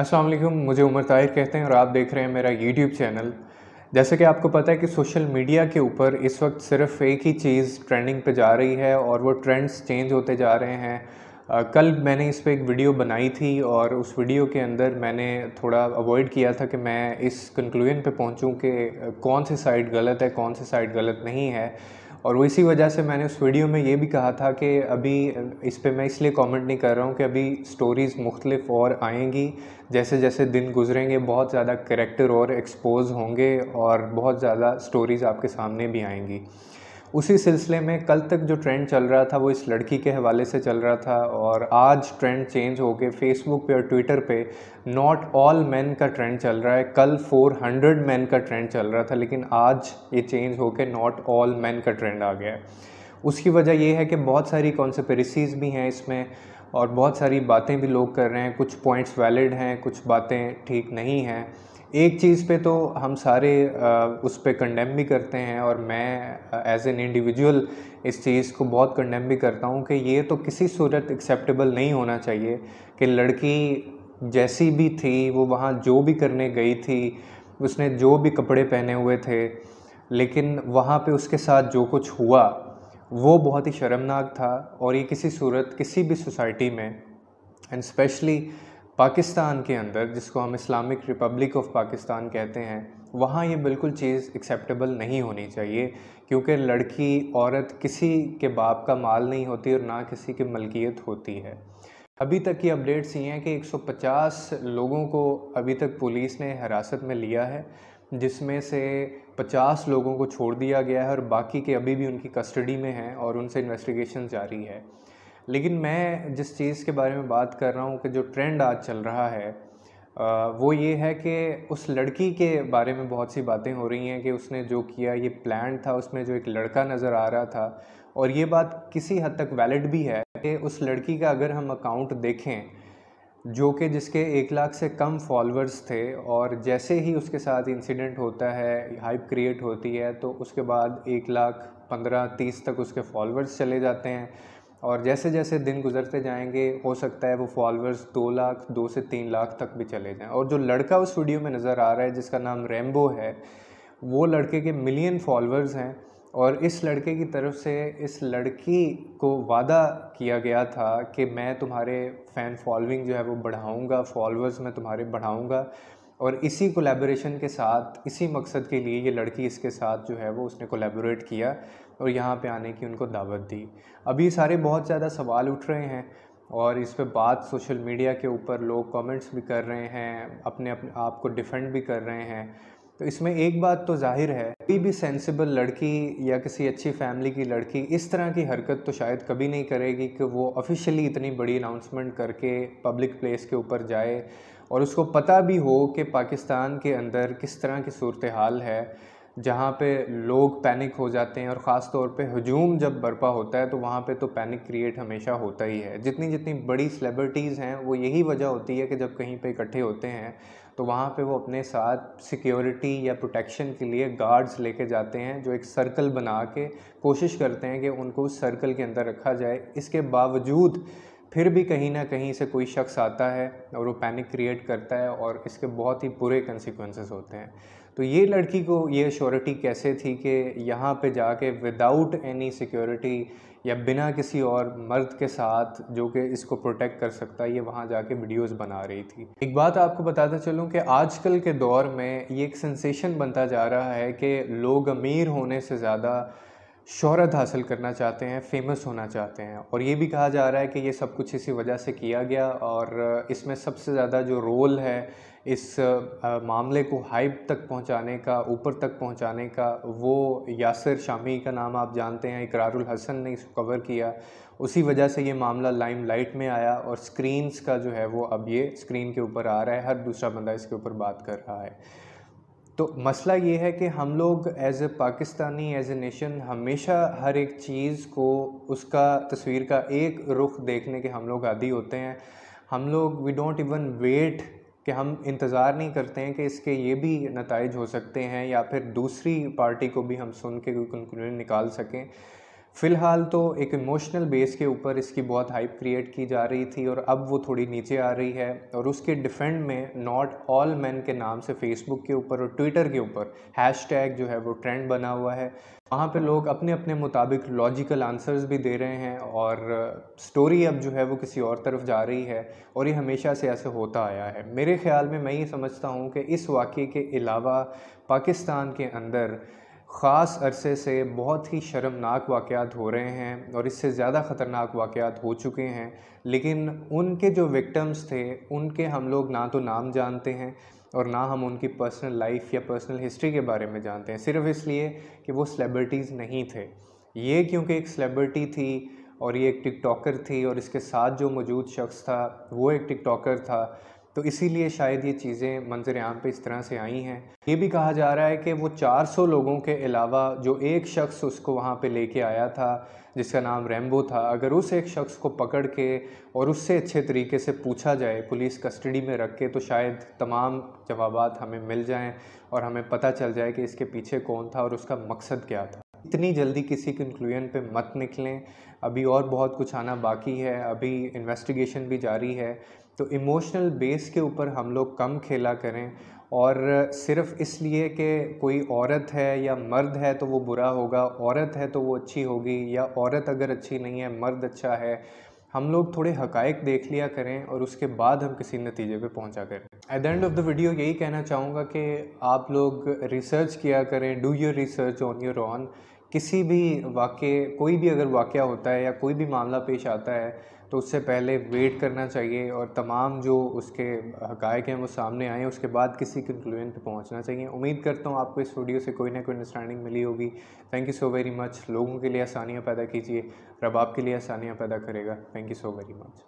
अस्सलाम वालेकुम मुझे उमर ताहिर कहते हैं और आप देख रहे हैं मेरा यूट्यूब चैनल जैसे कि आपको पता है कि सोशल मीडिया के ऊपर इस वक्त सिर्फ एक ही चीज़ ट्रेंडिंग पे जा रही है और वो ट्रेंड्स चेंज होते जा रहे हैं आ, कल मैंने इस पर एक वीडियो बनाई थी और उस वीडियो के अंदर मैंने थोड़ा अवॉइड किया था कि मैं इस कंक्लूजन पे पहुंचूं कि कौन सी साइड गलत है कौन सी साइड गलत नहीं है और इसी वजह से मैंने उस वीडियो में ये भी कहा था कि अभी इस पर मैं इसलिए कमेंट नहीं कर रहा हूँ कि अभी स्टोरीज़ मुख्तलिफ और आएंगी जैसे जैसे दिन गुजरेंगे बहुत ज़्यादा करेक्टर और एक्सपोज होंगे और बहुत ज़्यादा स्टोरीज़ आपके सामने भी आएंगी उसी सिलसिले में कल तक जो ट्रेंड चल रहा था वो इस लड़की के हवाले से चल रहा था और आज ट्रेंड चेंज हो के फेसबुक पे और ट्विटर पे नॉट ऑल मैन का ट्रेंड चल रहा है कल 400 मैन का ट्रेंड चल रहा था लेकिन आज ये चेंज हो के नॉट ऑल मैन का ट्रेंड आ गया है उसकी वजह ये है कि बहुत सारी कॉन्सपेरिसीज़ भी हैं इसमें और बहुत सारी बातें भी लोग कर रहे हैं कुछ पॉइंट्स वैलिड हैं कुछ बातें ठीक नहीं हैं एक चीज़ पे तो हम सारे उस पर कंडेम भी करते हैं और मैं एज एन इंडिविजुअल इस चीज़ को बहुत कंडेम भी करता हूँ कि ये तो किसी सूरत एक्सेप्टेबल नहीं होना चाहिए कि लड़की जैसी भी थी वो वहाँ जो भी करने गई थी उसने जो भी कपड़े पहने हुए थे लेकिन वहाँ पे उसके साथ जो कुछ हुआ वो बहुत ही शर्मनाक था और ये किसी सूरत किसी भी सोसाइटी में एंड स्पेशली पाकिस्तान के अंदर जिसको हम इस्लामिक रिपब्लिक ऑफ पाकिस्तान कहते हैं वहाँ ये बिल्कुल चीज़ एक्सेप्टेबल नहीं होनी चाहिए क्योंकि लड़की औरत किसी के बाप का माल नहीं होती और ना किसी की मलकियत होती है अभी तक की अपडेट्स ये हैं कि 150 लोगों को अभी तक पुलिस ने हिरासत में लिया है जिसमें से 50 लोगों को छोड़ दिया गया है और बाकी के अभी भी उनकी कस्टडी में हैं और उनसे इन्वेस्टिगेशन जारी है लेकिन मैं जिस चीज़ के बारे में बात कर रहा हूँ कि जो ट्रेंड आज चल रहा है वो ये है कि उस लड़की के बारे में बहुत सी बातें हो रही हैं कि उसने जो किया ये प्लान था उसमें जो एक लड़का नज़र आ रहा था और ये बात किसी हद तक वैलिड भी है कि उस लड़की का अगर हम अकाउंट देखें जो कि जिसके एक लाख से कम फॉलोअर्स थे और जैसे ही उसके साथ इंसिडेंट होता है हाइप क्रिएट होती है तो उसके बाद एक लाख पंद्रह तीस तक उसके फॉलोअर्स चले जाते हैं और जैसे जैसे दिन गुजरते जाएंगे हो सकता है वो फॉलोअर्स दो लाख दो से तीन लाख तक भी चले जाएं और जो लड़का उस वीडियो में नज़र आ रहा है जिसका नाम रेम्बो है वो लड़के के मिलियन फॉलोअर्स हैं और इस लड़के की तरफ से इस लड़की को वादा किया गया था कि मैं तुम्हारे फ़ैन फॉलोइंग जो है वो बढ़ाऊँगा फॉलोअर्स मैं तुम्हारे बढ़ाऊँगा और इसी कोलेबोरेशन के साथ इसी मकसद के लिए ये लड़की इसके साथ जो है वो उसने कोलेबोरेट किया और यहाँ पे आने की उनको दावत दी अभी सारे बहुत ज़्यादा सवाल उठ रहे हैं और इस पर बात सोशल मीडिया के ऊपर लोग कमेंट्स भी कर रहे हैं अपने अपने आप को डिफेंड भी कर रहे हैं तो इसमें एक बात तो जाहिर है कोई भी सेंसिबल लड़की या किसी अच्छी फैमिली की लड़की इस तरह की हरकत तो शायद कभी नहीं करेगी कि वो ऑफिशियली इतनी बड़ी अनाउंसमेंट करके पब्लिक प्लेस के ऊपर जाए और उसको पता भी हो कि पाकिस्तान के अंदर किस तरह की सूरत हाल है जहाँ पे लोग पैनिक हो जाते हैं और ख़ास तौर पे हजूम जब बर्पा होता है तो वहाँ पे तो पैनिक क्रिएट हमेशा होता ही है जितनी जितनी बड़ी सेलिब्रिटीज़ हैं वो यही वजह होती है कि जब कहीं पे इकट्ठे होते हैं तो वहाँ पे वो अपने साथ सिक्योरिटी या प्रोटेक्शन के लिए गार्ड्स लेके जाते हैं जो एक सर्कल बना के कोशिश करते हैं कि उनको उस सर्कल के अंदर रखा जाए इसके बावजूद फिर भी कहीं ना कहीं से कोई शख्स आता है और वो पैनिक क्रिएट करता है और इसके बहुत ही बुरे कंसिक्वेंसेस होते हैं तो ये लड़की को ये श्योरिटी कैसे थी कि यहाँ पे जाके विदाउट एनी सिक्योरिटी या बिना किसी और मर्द के साथ जो कि इसको प्रोटेक्ट कर सकता है ये वहाँ जाके वीडियोस बना रही थी एक बात आपको बताता चलूँ कि आजकल के दौर में ये एक सेंसेशन बनता जा रहा है कि लोग अमीर होने से ज़्यादा शहरत हासिल करना चाहते हैं फेमस होना चाहते हैं और ये भी कहा जा रहा है कि ये सब कुछ इसी वजह से किया गया और इसमें सबसे ज़्यादा जो रोल है इस मामले को हाइप तक पहुंचाने का ऊपर तक पहुंचाने का वो यासर शामी का नाम आप जानते हैं इकरारुल हसन ने इसको कवर किया उसी वजह से ये मामला लाइम लाइट में आया और स्क्रीन्स का जो है वो अब ये स्क्रीन के ऊपर आ रहा है हर दूसरा बंदा इसके ऊपर बात कर रहा है तो मसला ये है कि हम लोग as a Pakistani as a nation हमेशा हर एक चीज़ को उसका तस्वीर का एक रुख देखने के हम लोग आदि होते हैं हम लोग वी डोंट इवन वेट कि हम इंतज़ार नहीं करते हैं कि इसके ये भी नतज हो सकते हैं या फिर दूसरी पार्टी को भी हम सुन के कोई कंक्लूजन निकाल सकें फ़िलहाल तो एक इमोशनल बेस के ऊपर इसकी बहुत हाइप क्रिएट की जा रही थी और अब वो थोड़ी नीचे आ रही है और उसके डिफेंड में नॉट ऑल मैन के नाम से फेसबुक के ऊपर और ट्विटर के ऊपर हैश जो है वो ट्रेंड बना हुआ है वहाँ पे लोग अपने अपने मुताबिक लॉजिकल आंसर्स भी दे रहे हैं और स्टोरी अब जो है वो किसी और तरफ जा रही है और ये हमेशा से ऐसे होता आया है मेरे ख्याल में मैं ये समझता हूँ कि इस वाक़े के अलावा पाकिस्तान के अंदर ख़ास अरसे से बहुत ही शर्मनाक वाक़ात हो रहे हैं और इससे ज़्यादा ख़तरनाक वाक़ात हो चुके हैं लेकिन उनके जो विक्टम्स थे उनके हम लोग ना तो नाम जानते हैं और ना हम उनकी पर्सनल लाइफ या पर्सनल हिस्ट्री के बारे में जानते हैं सिर्फ इसलिए कि वो सेलेब्रिटीज़ नहीं थे ये क्योंकि एक सेलेब्रिटी थी और ये एक टिकटॉकर थी और इसके साथ जो मौजूद शख्स था वो एक टिकटॉकर था तो इसीलिए शायद ये चीज़ें मंजर आम पे इस तरह से आई हैं ये भी कहा जा रहा है कि वो 400 लोगों के अलावा जो एक शख्स उसको वहाँ पे लेके आया था जिसका नाम रैम्बो था अगर उस एक शख्स को पकड़ के और उससे अच्छे तरीके से पूछा जाए पुलिस कस्टडी में रख के तो शायद तमाम जवाब हमें मिल जाएँ और हमें पता चल जाए कि इसके पीछे कौन था और उसका मकसद क्या था इतनी जल्दी किसी कंक्लूजन पे मत निकलें अभी और बहुत कुछ आना बाकी है अभी इन्वेस्टिगेशन भी जारी है तो इमोशनल बेस के ऊपर हम लोग कम खेला करें और सिर्फ इसलिए कि कोई औरत है या मर्द है तो वो बुरा होगा औरत है तो वो अच्छी होगी या औरत अगर अच्छी नहीं है मर्द अच्छा है हम लोग थोड़े हकायक देख लिया करें और उसके बाद हम किसी नतीजे पे पहुंचा करें at the end of the video यही कहना चाहूँगा कि आप लोग रिसर्च किया करें do your research on your own किसी भी वाक्य कोई भी अगर वाक़ होता है या कोई भी मामला पेश आता है तो उससे पहले वेट करना चाहिए और तमाम जो उसके हकायक हैं वो सामने आएँ उसके बाद किसी कंक्लूजन पे पहुंचना चाहिए उम्मीद करता हूँ आपको इस वीडियो से कोई ना कोई अंडरस्टैंडिंग मिली होगी thank you so very much लोगों के लिए आसानियाँ पैदा कीजिए रब आपके लिए आसानियाँ पैदा करेगा thank you so very much